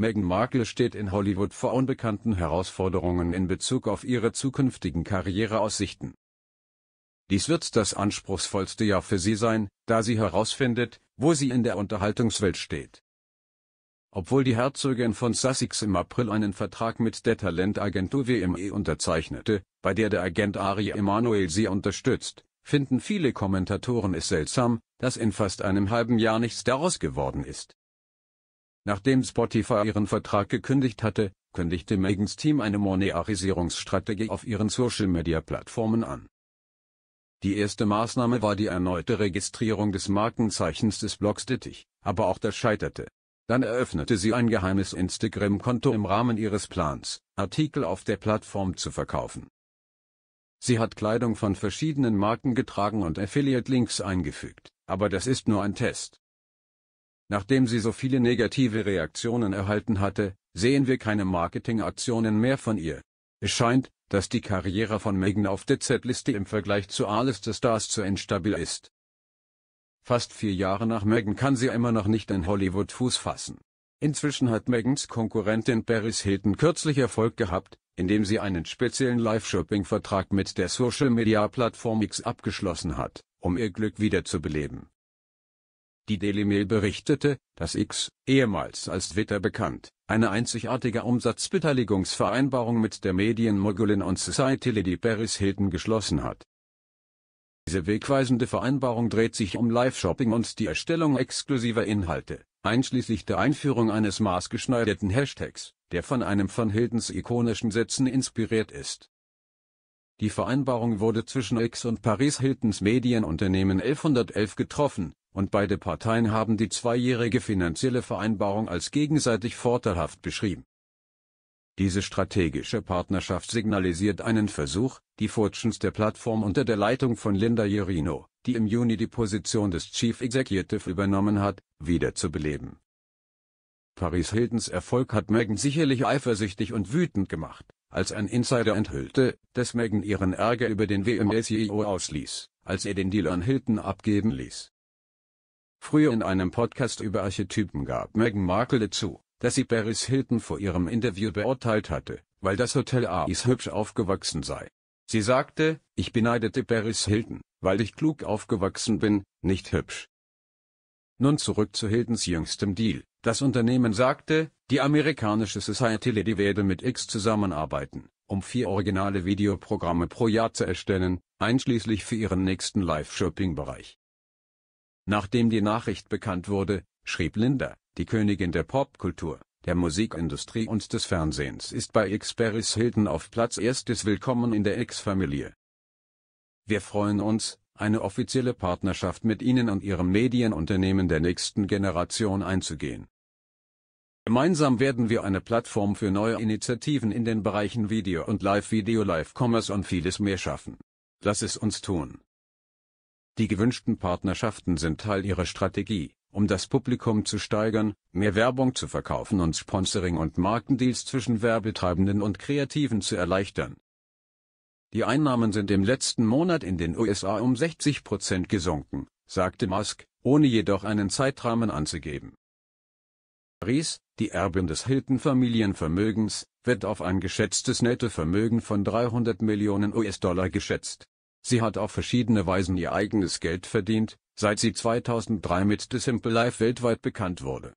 Meghan Markle steht in Hollywood vor unbekannten Herausforderungen in Bezug auf ihre zukünftigen Karriereaussichten. Dies wird das anspruchsvollste Jahr für sie sein, da sie herausfindet, wo sie in der Unterhaltungswelt steht. Obwohl die Herzogin von Sussex im April einen Vertrag mit der Talentagentur WME unterzeichnete, bei der der Agent Ari Emanuel sie unterstützt, finden viele Kommentatoren es seltsam, dass in fast einem halben Jahr nichts daraus geworden ist. Nachdem Spotify ihren Vertrag gekündigt hatte, kündigte Megans Team eine Monetarisierungsstrategie auf ihren Social-Media-Plattformen an. Die erste Maßnahme war die erneute Registrierung des Markenzeichens des Blogs Dittich, aber auch das scheiterte. Dann eröffnete sie ein geheimes Instagram-Konto im Rahmen ihres Plans, Artikel auf der Plattform zu verkaufen. Sie hat Kleidung von verschiedenen Marken getragen und Affiliate-Links eingefügt, aber das ist nur ein Test. Nachdem sie so viele negative Reaktionen erhalten hatte, sehen wir keine Marketingaktionen mehr von ihr. Es scheint, dass die Karriere von Megan auf der Z-Liste im Vergleich zu alles the Stars zu instabil ist. Fast vier Jahre nach Megan kann sie immer noch nicht in Hollywood Fuß fassen. Inzwischen hat Megans Konkurrentin Paris Hilton kürzlich Erfolg gehabt, indem sie einen speziellen Live-Shopping-Vertrag mit der Social-Media-Plattform X abgeschlossen hat, um ihr Glück wiederzubeleben. Die Daily Mail berichtete, dass X, ehemals als Twitter bekannt, eine einzigartige Umsatzbeteiligungsvereinbarung mit der Medienmogulin und Society Lady Paris Hilton geschlossen hat. Diese wegweisende Vereinbarung dreht sich um Live-Shopping und die Erstellung exklusiver Inhalte, einschließlich der Einführung eines maßgeschneiderten Hashtags, der von einem von Hiltons ikonischen Sätzen inspiriert ist. Die Vereinbarung wurde zwischen X und Paris Hiltons Medienunternehmen 1111 getroffen, und beide Parteien haben die zweijährige finanzielle Vereinbarung als gegenseitig vorteilhaft beschrieben. Diese strategische Partnerschaft signalisiert einen Versuch, die Fortunes der Plattform unter der Leitung von Linda Jerino, die im Juni die Position des Chief Executive übernommen hat, wiederzubeleben. Paris Hiltons Erfolg hat Megan sicherlich eifersüchtig und wütend gemacht, als ein Insider enthüllte, dass Megan ihren Ärger über den wma ceo ausließ, als er den Deal an Hilton abgeben ließ. Früher in einem Podcast über Archetypen gab Meghan Markle zu, dass sie Paris Hilton vor ihrem Interview beurteilt hatte, weil das Hotel Ais hübsch aufgewachsen sei. Sie sagte, ich beneidete Paris Hilton, weil ich klug aufgewachsen bin, nicht hübsch. Nun zurück zu Hiltons jüngstem Deal. Das Unternehmen sagte, die amerikanische Society Lady werde mit X zusammenarbeiten, um vier originale Videoprogramme pro Jahr zu erstellen, einschließlich für ihren nächsten Live-Shopping-Bereich. Nachdem die Nachricht bekannt wurde, schrieb Linda, die Königin der Popkultur, der Musikindustrie und des Fernsehens ist bei Xperis Hilton auf Platz erstes Willkommen in der X-Familie. Wir freuen uns, eine offizielle Partnerschaft mit Ihnen und Ihrem Medienunternehmen der nächsten Generation einzugehen. Gemeinsam werden wir eine Plattform für neue Initiativen in den Bereichen Video und Live-Video, Live-Commerce und vieles mehr schaffen. Lass es uns tun. Die gewünschten Partnerschaften sind Teil ihrer Strategie, um das Publikum zu steigern, mehr Werbung zu verkaufen und Sponsoring und Markendeals zwischen Werbetreibenden und Kreativen zu erleichtern. Die Einnahmen sind im letzten Monat in den USA um 60 Prozent gesunken, sagte Musk, ohne jedoch einen Zeitrahmen anzugeben. Paris, die Erbin des Hilton-Familienvermögens, wird auf ein geschätztes Nettovermögen von 300 Millionen US-Dollar geschätzt. Sie hat auf verschiedene Weisen ihr eigenes Geld verdient, seit sie 2003 mit The Simple Life weltweit bekannt wurde